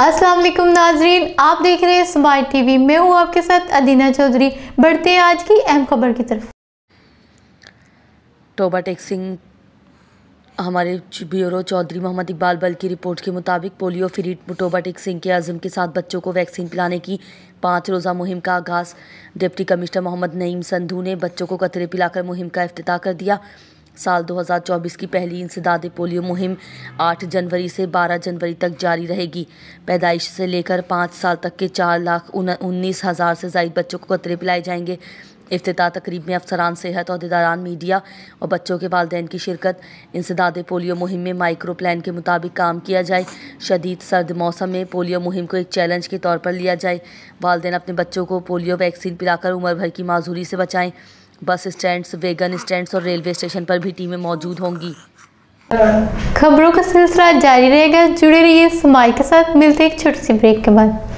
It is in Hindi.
अस्सलाम वालेकुम नाजरीन आप देख रहे हैं स्मार्ट टीवी मैं हूँ आपके साथ अदीना चौधरी बढ़ते हैं आज की अहम खबर की तरफ टोबा टेक्सिंग हमारे ब्यूरो चौधरी मोहम्मद इकबाल बल की रिपोर्ट के मुताबिक पोलियो फ्री टोबाटिक सिंह के अज़म के साथ बच्चों को वैक्सीन पिलाने की पाँच रोज़ा मुहिम का आगाज़ डिप्टी कमिश्नर मोहम्मद नईम संधू ने बच्चों को कतरे पिलाकर मुहिम का अफ्ताह कर दिया साल 2024 की पहली इंसदाद पोलियो मुहिम 8 जनवरी से 12 जनवरी तक जारी रहेगी पैदाइश से लेकर पाँच साल तक के चार लाख उन्नीस हज़ार से जायद बच्चों को कतरे पिलाए जाएंगे अफ्ताह तकरीब में अफसरान सेहत अहदेदारान मीडिया और बच्चों के वालदेन की शिरकत इंसदाद पोलियो मुहिम में माइक्रो प्लान के मुताबिक काम किया जाए शदीद सर्द मौसम में पोलियो मुहिम को एक चैलेंज के तौर पर लिया जाए वालदेन अपने बच्चों को पोलियो वैक्सीन पिलाकर उम्र भर की माजूरी से बचाएँ बस स्टैंड्स वेगन स्टैंड्स और रेलवे स्टेशन पर भी टीमें मौजूद होंगी खबरों का सिलसिला जारी रहेगा जुड़े रहिए समाज के साथ मिलते एक छोटी सी ब्रेक के बाद